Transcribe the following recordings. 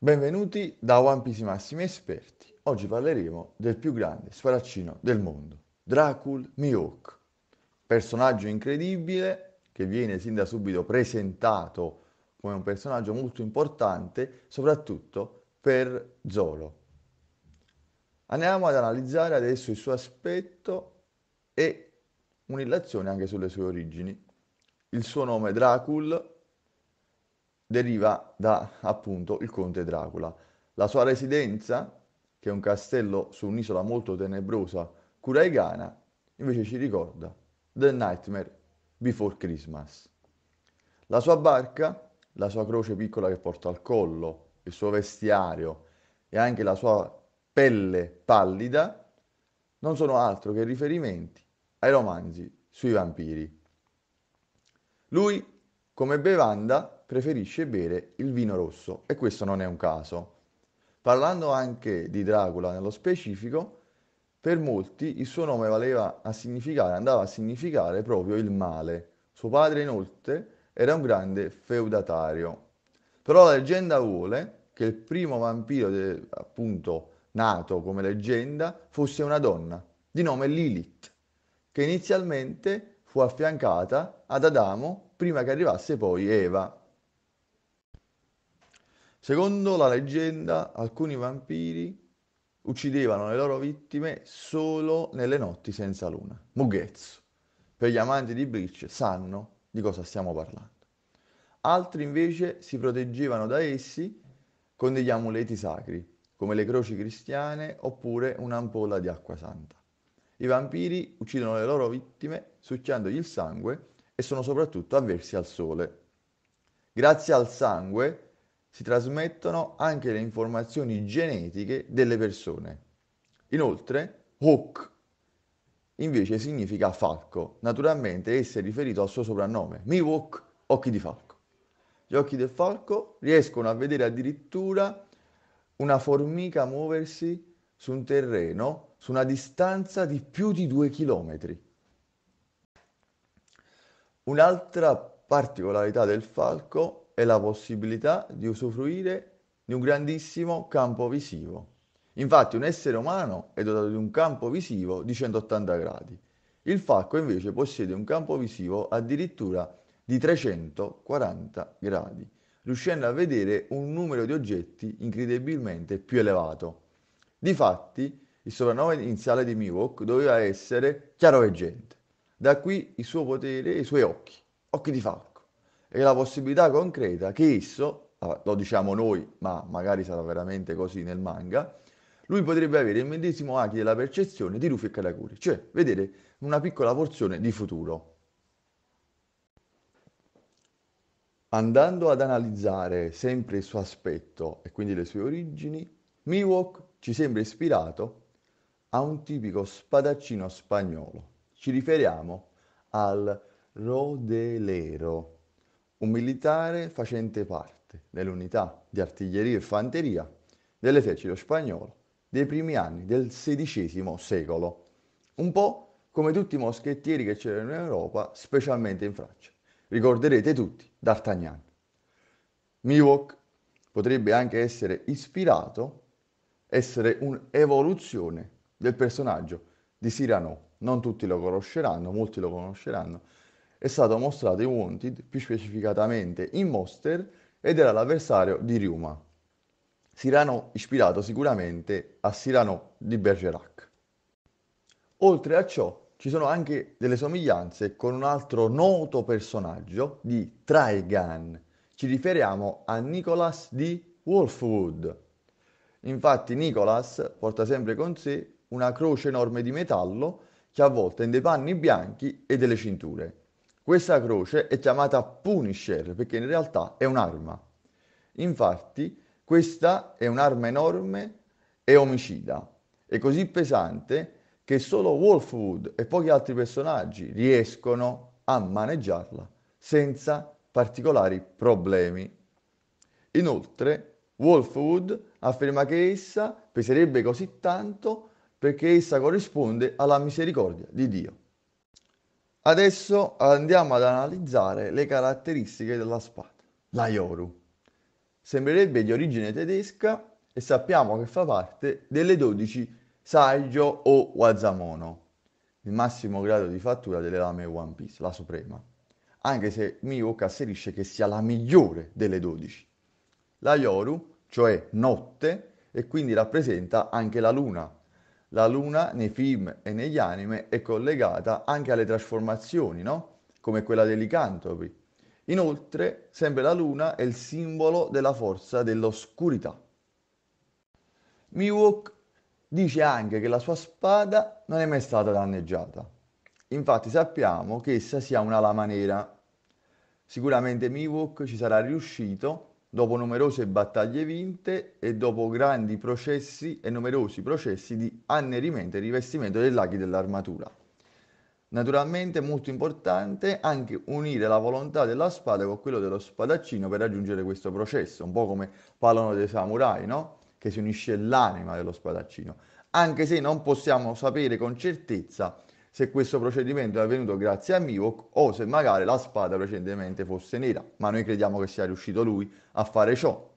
Benvenuti da One Piece Massimi Esperti. Oggi parleremo del più grande sparaccino del mondo, Dracul Mihawk. Personaggio incredibile che viene sin da subito presentato come un personaggio molto importante, soprattutto per Zoro. Andiamo ad analizzare adesso il suo aspetto e un'illazione anche sulle sue origini. Il suo nome Dracul deriva da appunto il conte Dracula. La sua residenza, che è un castello su un'isola molto tenebrosa, Curaigana, invece ci ricorda The Nightmare Before Christmas. La sua barca, la sua croce piccola che porta al collo, il suo vestiario e anche la sua pelle pallida non sono altro che riferimenti ai romanzi sui vampiri. Lui, come bevanda, preferisce bere il vino rosso e questo non è un caso. Parlando anche di Dracula nello specifico, per molti il suo nome valeva a significare, andava a significare proprio il male. Suo padre inoltre era un grande feudatario. Però la leggenda vuole che il primo vampiro, de, appunto, nato come leggenda, fosse una donna di nome Lilith, che inizialmente fu affiancata ad Adamo prima che arrivasse poi Eva. Secondo la leggenda, alcuni vampiri uccidevano le loro vittime solo nelle notti senza luna. Mughezzo. Per gli amanti di Bleach sanno di cosa stiamo parlando. Altri invece si proteggevano da essi con degli amuleti sacri, come le croci cristiane oppure un'ampolla di acqua santa. I vampiri uccidono le loro vittime succhiandogli il sangue e sono soprattutto avversi al sole. Grazie al sangue si trasmettono anche le informazioni genetiche delle persone. Inoltre, Hawk invece significa falco, naturalmente esso è riferito al suo soprannome, Miwok, occhi di falco. Gli occhi del falco riescono a vedere addirittura una formica muoversi su un terreno su una distanza di più di due chilometri. Un'altra particolarità del falco è la possibilità di usufruire di un grandissimo campo visivo. Infatti un essere umano è dotato di un campo visivo di 180 gradi. Il falco invece possiede un campo visivo addirittura di 340 gradi, riuscendo a vedere un numero di oggetti incredibilmente più elevato. Difatti, il soprannome iniziale di Miwok doveva essere chiaroveggente. Da qui il suo potere e i suoi occhi, occhi di falco e la possibilità concreta che esso, lo diciamo noi, ma magari sarà veramente così nel manga, lui potrebbe avere il medesimo Aki della percezione di Rufy e Karakuri, cioè vedere una piccola porzione di futuro. Andando ad analizzare sempre il suo aspetto e quindi le sue origini, Miwok ci sembra ispirato a un tipico spadaccino spagnolo. Ci riferiamo al Rodelero, un militare facente parte dell'unità di artiglieria e fanteria dell'esercito spagnolo dei primi anni del XVI secolo, un po' come tutti i moschettieri che c'erano in Europa, specialmente in Francia. Ricorderete tutti D'Artagnan. Miwok potrebbe anche essere ispirato, essere un'evoluzione del personaggio di Cyrano. Non tutti lo conosceranno, molti lo conosceranno, è stato mostrato in Wanted, più specificatamente in Monster, ed era l'avversario di Ryuma. Sirano ispirato sicuramente a Cyrano di Bergerac. Oltre a ciò, ci sono anche delle somiglianze con un altro noto personaggio di Trigun. Ci riferiamo a Nicholas di Wolfwood. Infatti Nicholas porta sempre con sé una croce enorme di metallo che avvolta in dei panni bianchi e delle cinture. Questa croce è chiamata Punisher perché in realtà è un'arma. Infatti questa è un'arma enorme e omicida, è così pesante che solo Wolfwood e pochi altri personaggi riescono a maneggiarla senza particolari problemi. Inoltre, Wolfwood afferma che essa peserebbe così tanto perché essa corrisponde alla misericordia di Dio. Adesso andiamo ad analizzare le caratteristiche della spada, la Yoru. Sembrerebbe di origine tedesca e sappiamo che fa parte delle 12 Saijo o Wazamono, il massimo grado di fattura delle lame One Piece, la suprema, anche se Miyoka asserisce che sia la migliore delle 12. La Yoru, cioè notte, e quindi rappresenta anche la luna, la luna nei film e negli anime è collegata anche alle trasformazioni, no? come quella dei licantropi. Inoltre, sempre la luna è il simbolo della forza dell'oscurità. Miwok dice anche che la sua spada non è mai stata danneggiata. Infatti sappiamo che essa sia una lama nera. Sicuramente Miwok ci sarà riuscito dopo numerose battaglie vinte e dopo grandi processi e numerosi processi di annerimento e rivestimento dei laghi dell'armatura. Naturalmente è molto importante anche unire la volontà della spada con quella dello spadaccino per raggiungere questo processo, un po' come parlano dei samurai, no? Che si unisce l'anima dello spadaccino, anche se non possiamo sapere con certezza se questo procedimento è avvenuto grazie a Miwok o se magari la spada precedentemente fosse nera, ma noi crediamo che sia riuscito lui a fare ciò.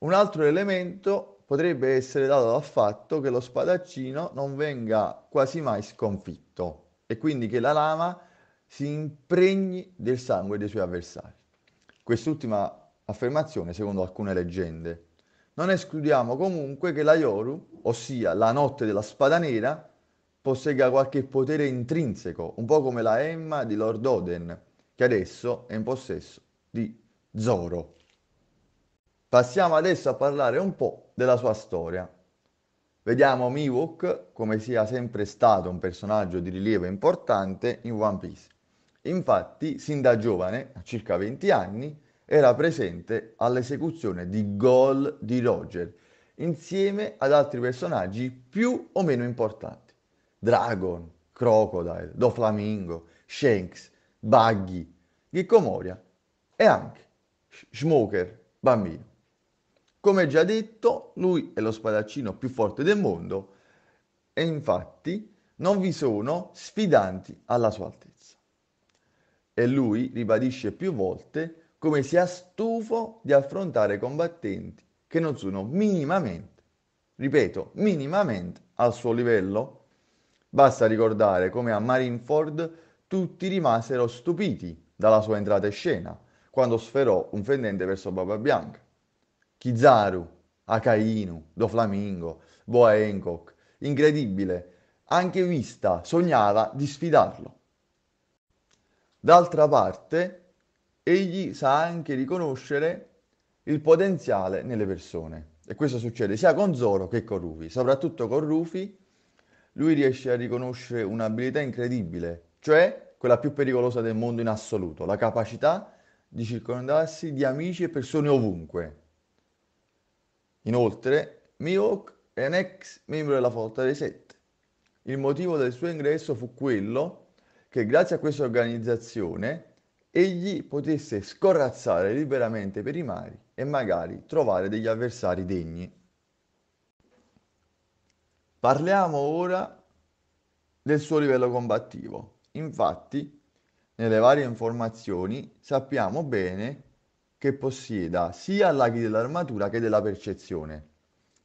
Un altro elemento potrebbe essere dato dal fatto che lo spadaccino non venga quasi mai sconfitto e quindi che la lama si impregni del sangue dei suoi avversari. Quest'ultima affermazione secondo alcune leggende. Non escludiamo comunque che la Yoru, ossia la notte della spada nera, possegga qualche potere intrinseco, un po' come la Emma di Lord Oden, che adesso è in possesso di Zoro. Passiamo adesso a parlare un po' della sua storia. Vediamo Miwok come sia sempre stato un personaggio di rilievo importante in One Piece. Infatti, sin da giovane, a circa 20 anni, era presente all'esecuzione di Gol di Roger, insieme ad altri personaggi più o meno importanti. Dragon, Crocodile, Doflamingo, Shanks, Buggy, Ghicco Moria e anche Smoker, bambino. Come già detto, lui è lo spadaccino più forte del mondo e infatti non vi sono sfidanti alla sua altezza. E lui ribadisce più volte come sia stufo di affrontare combattenti che non sono minimamente, ripeto, minimamente al suo livello Basta ricordare come a Marineford tutti rimasero stupiti dalla sua entrata in scena, quando sferò un fendente verso Baba Bianca. Kizaru, Akainu, Doflamingo, Boa Hancock, incredibile, anche Vista sognava di sfidarlo. D'altra parte, egli sa anche riconoscere il potenziale nelle persone. E questo succede sia con Zoro che con Rufy, soprattutto con Rufy, lui riesce a riconoscere un'abilità incredibile, cioè quella più pericolosa del mondo in assoluto, la capacità di circondarsi di amici e persone ovunque. Inoltre, Mihawk è un ex membro della Flotta dei Sette. Il motivo del suo ingresso fu quello che grazie a questa organizzazione egli potesse scorrazzare liberamente per i mari e magari trovare degli avversari degni. Parliamo ora del suo livello combattivo. Infatti, nelle varie informazioni sappiamo bene che possieda sia laghi dell'armatura che della percezione.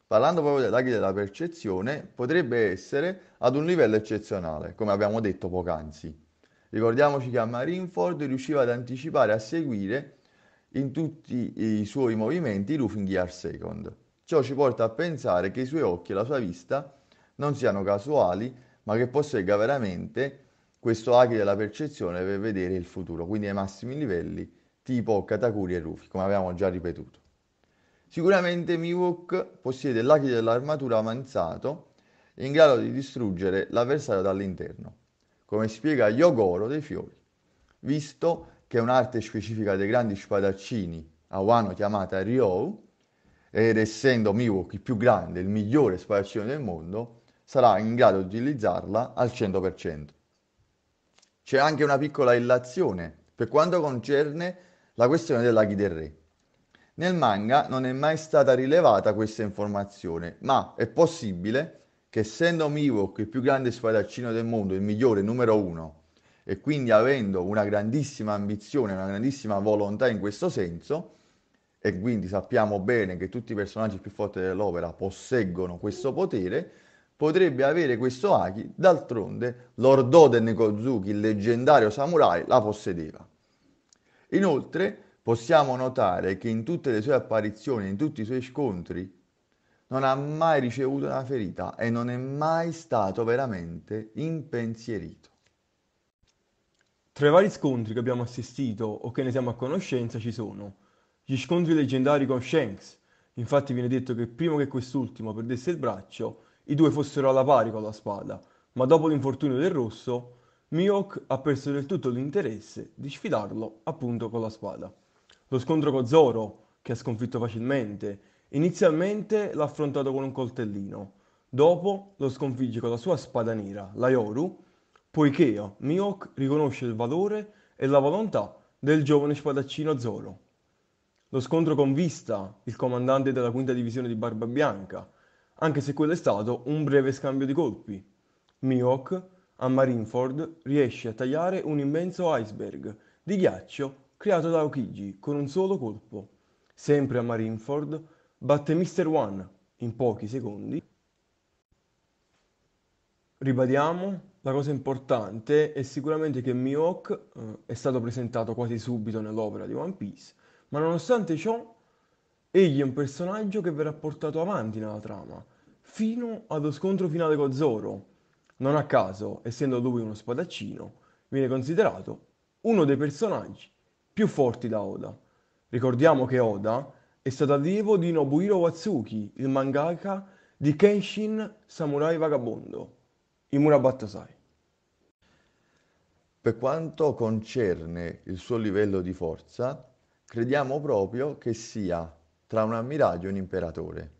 Parlando proprio dei laghi della percezione, potrebbe essere ad un livello eccezionale, come abbiamo detto poc'anzi. Ricordiamoci che a Marineford riusciva ad anticipare e a seguire in tutti i suoi movimenti i Rufin Gear Second. Ciò ci porta a pensare che i suoi occhi e la sua vista non siano casuali, ma che possegga veramente questo haki della percezione per vedere il futuro, quindi ai massimi livelli, tipo Katakuri e Rufi, come abbiamo già ripetuto. Sicuramente Miwok possiede l'haki dell'armatura avanzato, in grado di distruggere l'avversario dall'interno, come spiega Yogoro dei Fiori, visto che è un'arte specifica dei grandi spadaccini a Wano chiamata Ryo, ed essendo Miwok il più grande, il migliore spadaccino del mondo, sarà in grado di utilizzarla al 100%. C'è anche una piccola illazione per quanto concerne la questione dei laghi del re. Nel manga non è mai stata rilevata questa informazione, ma è possibile che essendo Mivok il più grande spadaccino del mondo, il migliore numero uno, e quindi avendo una grandissima ambizione, una grandissima volontà in questo senso, e quindi sappiamo bene che tutti i personaggi più forti dell'opera posseggono questo potere, potrebbe avere questo Aki, d'altronde Lord Oden Kozuki, il leggendario samurai, la possedeva. Inoltre possiamo notare che in tutte le sue apparizioni, in tutti i suoi scontri, non ha mai ricevuto una ferita e non è mai stato veramente impensierito. Tra i vari scontri che abbiamo assistito o che ne siamo a conoscenza ci sono gli scontri leggendari con Shanks, infatti viene detto che prima che quest'ultimo perdesse il braccio, i due fossero alla pari con la spada, ma dopo l'infortunio del rosso, Miyok ha perso del tutto l'interesse di sfidarlo appunto con la spada. Lo scontro con Zoro, che ha sconfitto facilmente, inizialmente l'ha affrontato con un coltellino, dopo lo sconfigge con la sua spada nera, la Yoru, poiché Miyok riconosce il valore e la volontà del giovane spadaccino Zoro. Lo scontro con Vista, il comandante della quinta divisione di Barba Bianca, anche se quello è stato un breve scambio di colpi. Mihawk, a Marineford, riesce a tagliare un immenso iceberg di ghiaccio creato da Okiji con un solo colpo. Sempre a Marineford, batte Mr. One in pochi secondi. Ribadiamo, la cosa importante è sicuramente che Mihawk eh, è stato presentato quasi subito nell'opera di One Piece, ma nonostante ciò Egli è un personaggio che verrà portato avanti nella trama, fino allo scontro finale con Zoro. Non a caso, essendo lui uno spadaccino, viene considerato uno dei personaggi più forti da Oda. Ricordiamo che Oda è stato allievo di Nobuhiro Watsuki, il mangaka di Kenshin Samurai Vagabondo, Imura Battasai. Per quanto concerne il suo livello di forza, crediamo proprio che sia tra un ammiraglio e un imperatore.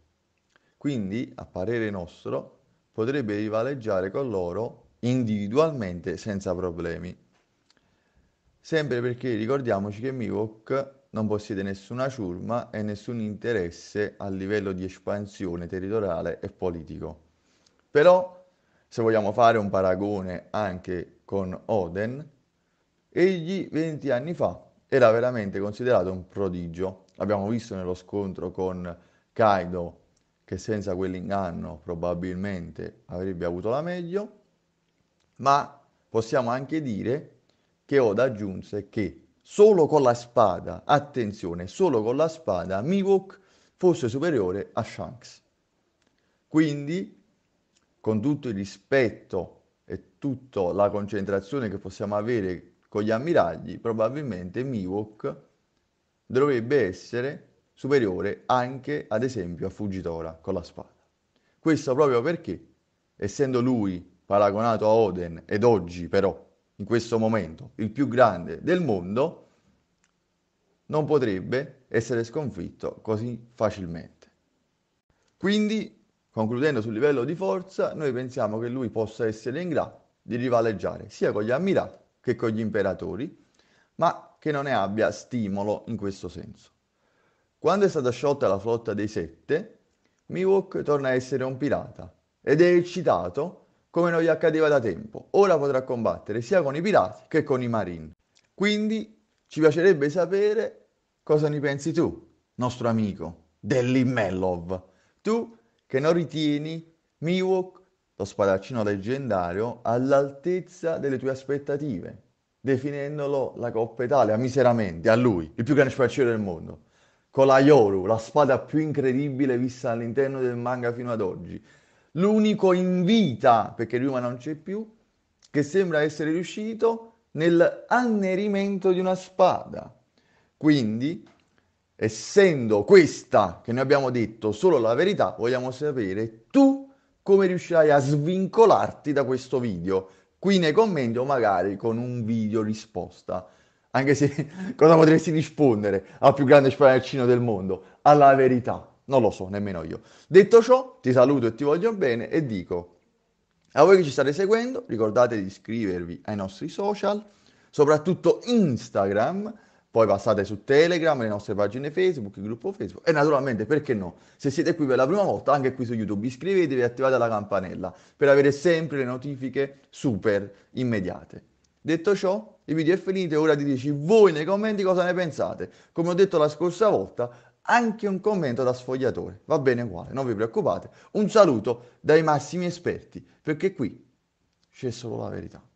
Quindi, a parere nostro, potrebbe rivaleggiare con loro individualmente senza problemi. Sempre perché ricordiamoci che Miwok non possiede nessuna ciurma e nessun interesse a livello di espansione territoriale e politico. Però, se vogliamo fare un paragone anche con Oden, egli 20 anni fa era veramente considerato un prodigio L'abbiamo visto nello scontro con Kaido, che senza quell'inganno probabilmente avrebbe avuto la meglio, ma possiamo anche dire che Oda aggiunse che solo con la spada, attenzione, solo con la spada Mivok fosse superiore a Shanks. Quindi, con tutto il rispetto e tutta la concentrazione che possiamo avere con gli ammiragli, probabilmente Mivok dovrebbe essere superiore anche ad esempio a Fugitora con la spada. Questo proprio perché, essendo lui paragonato a Oden ed oggi però, in questo momento, il più grande del mondo, non potrebbe essere sconfitto così facilmente. Quindi, concludendo sul livello di forza, noi pensiamo che lui possa essere in grado di rivaleggiare sia con gli ammirati che con gli imperatori, ma che non ne abbia stimolo in questo senso. Quando è stata sciolta la flotta dei Sette, Miwok torna a essere un pirata ed è eccitato come non gli accadeva da tempo. Ora potrà combattere sia con i pirati che con i marine. Quindi ci piacerebbe sapere cosa ne pensi tu, nostro amico dell'Immellov. Tu che non ritieni Miwok, lo spadaccino leggendario, all'altezza delle tue aspettative definendolo la Coppa Italia, miseramente, a lui, il più grande spacciatore del mondo. Con la Yoru, la spada più incredibile vista all'interno del manga fino ad oggi. L'unico in vita, perché Ryuma non c'è più, che sembra essere riuscito nell'annerimento di una spada. Quindi, essendo questa che noi abbiamo detto solo la verità, vogliamo sapere tu come riuscirai a svincolarti da questo video qui nei commenti o magari con un video risposta. Anche se cosa potresti rispondere al più grande spadaccino del mondo? Alla verità. Non lo so, nemmeno io. Detto ciò, ti saluto e ti voglio bene e dico a voi che ci state seguendo, ricordate di iscrivervi ai nostri social, soprattutto Instagram, poi passate su Telegram, le nostre pagine Facebook, il gruppo Facebook e naturalmente, perché no, se siete qui per la prima volta, anche qui su YouTube, iscrivetevi e attivate la campanella per avere sempre le notifiche super immediate. Detto ciò, il video è finito, e ora di dirci voi nei commenti cosa ne pensate. Come ho detto la scorsa volta, anche un commento da sfogliatore, va bene uguale, non vi preoccupate. Un saluto dai massimi esperti, perché qui c'è solo la verità.